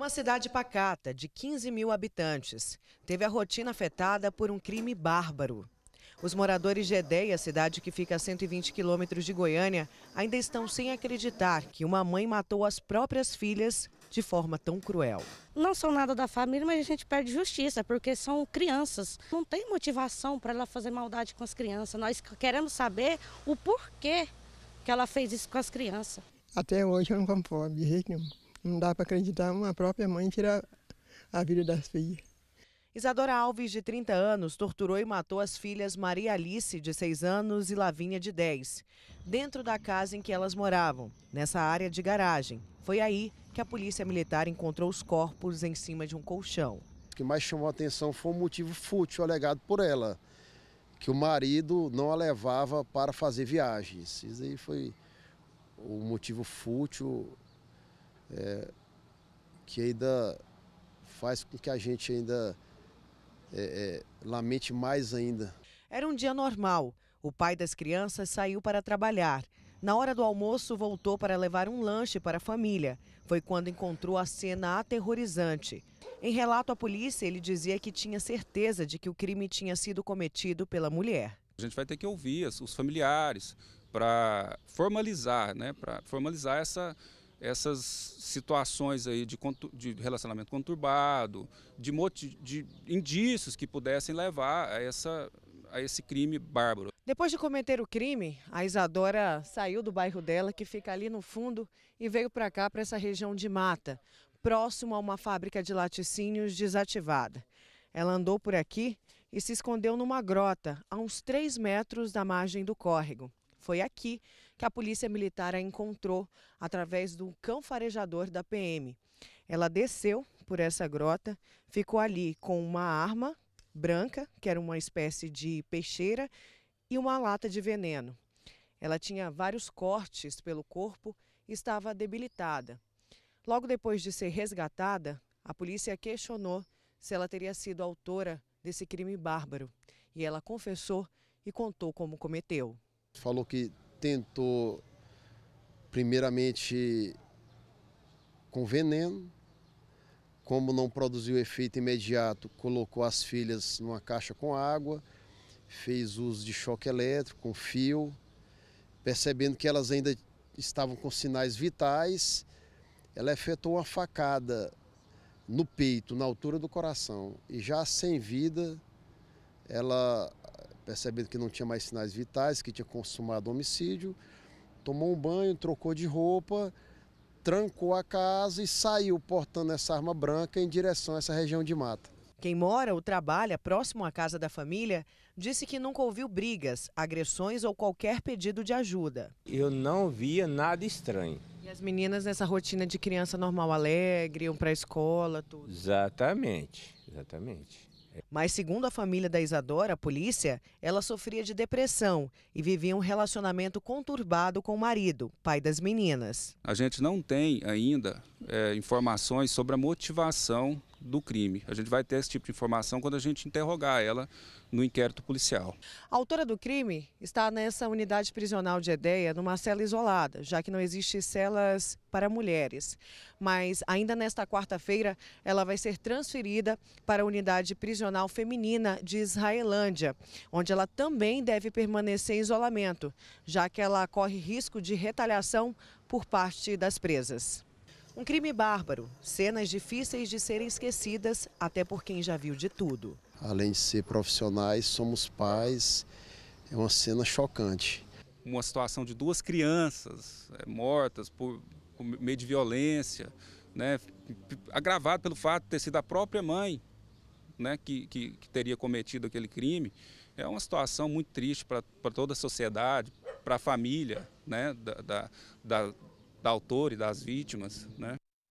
Uma cidade pacata, de 15 mil habitantes, teve a rotina afetada por um crime bárbaro. Os moradores de Edéia, cidade que fica a 120 quilômetros de Goiânia, ainda estão sem acreditar que uma mãe matou as próprias filhas de forma tão cruel. Não são nada da família, mas a gente perde justiça, porque são crianças. Não tem motivação para ela fazer maldade com as crianças. Nós queremos saber o porquê que ela fez isso com as crianças. Até hoje eu não conformo de jeito nenhum. Não dá para acreditar, uma própria mãe tira a vida das filhas. Isadora Alves, de 30 anos, torturou e matou as filhas Maria Alice, de 6 anos, e Lavinha, de 10, dentro da casa em que elas moravam, nessa área de garagem. Foi aí que a polícia militar encontrou os corpos em cima de um colchão. O que mais chamou a atenção foi um motivo fútil alegado por ela, que o marido não a levava para fazer viagens. Isso aí foi o motivo fútil é, que ainda faz com que a gente ainda é, é, lamente mais ainda. Era um dia normal. O pai das crianças saiu para trabalhar. Na hora do almoço, voltou para levar um lanche para a família. Foi quando encontrou a cena aterrorizante. Em relato à polícia, ele dizia que tinha certeza de que o crime tinha sido cometido pela mulher. A gente vai ter que ouvir os familiares para formalizar, né, para formalizar essa essas situações aí de, de relacionamento conturbado, de, de indícios que pudessem levar a, essa, a esse crime bárbaro. Depois de cometer o crime, a Isadora saiu do bairro dela, que fica ali no fundo, e veio para cá, para essa região de mata, próximo a uma fábrica de laticínios desativada. Ela andou por aqui e se escondeu numa grota, a uns 3 metros da margem do córrego. Foi aqui que a Polícia Militar a encontrou através do cão farejador da PM. Ela desceu por essa grota, ficou ali com uma arma branca, que era uma espécie de peixeira, e uma lata de veneno. Ela tinha vários cortes pelo corpo e estava debilitada. Logo depois de ser resgatada, a polícia questionou se ela teria sido autora desse crime bárbaro. E ela confessou e contou como cometeu. Falou que tentou, primeiramente, com veneno. Como não produziu efeito imediato, colocou as filhas numa caixa com água, fez uso de choque elétrico com fio, percebendo que elas ainda estavam com sinais vitais, ela efetuou uma facada no peito, na altura do coração, e já sem vida, ela percebendo que não tinha mais sinais vitais, que tinha consumado homicídio, tomou um banho, trocou de roupa, trancou a casa e saiu portando essa arma branca em direção a essa região de mata. Quem mora ou trabalha próximo à casa da família disse que nunca ouviu brigas, agressões ou qualquer pedido de ajuda. Eu não via nada estranho. E as meninas nessa rotina de criança normal alegre, iam para a escola, tudo? Exatamente, exatamente. Mas, segundo a família da Isadora, a polícia, ela sofria de depressão e vivia um relacionamento conturbado com o marido, pai das meninas. A gente não tem ainda é, informações sobre a motivação do crime. A gente vai ter esse tipo de informação quando a gente interrogar ela no inquérito policial. A autora do crime está nessa unidade prisional de Edeia, numa cela isolada, já que não existe celas para mulheres. Mas ainda nesta quarta-feira, ela vai ser transferida para a unidade prisional feminina de Israelândia, onde ela também deve permanecer em isolamento, já que ela corre risco de retaliação por parte das presas. Um crime bárbaro, cenas difíceis de serem esquecidas, até por quem já viu de tudo. Além de ser profissionais, somos pais. É uma cena chocante. Uma situação de duas crianças é, mortas por, por meio de violência, né, agravado pelo fato de ter sido a própria mãe né, que, que, que teria cometido aquele crime. É uma situação muito triste para toda a sociedade, para a família né, da, da, da da autor e das vítimas, né?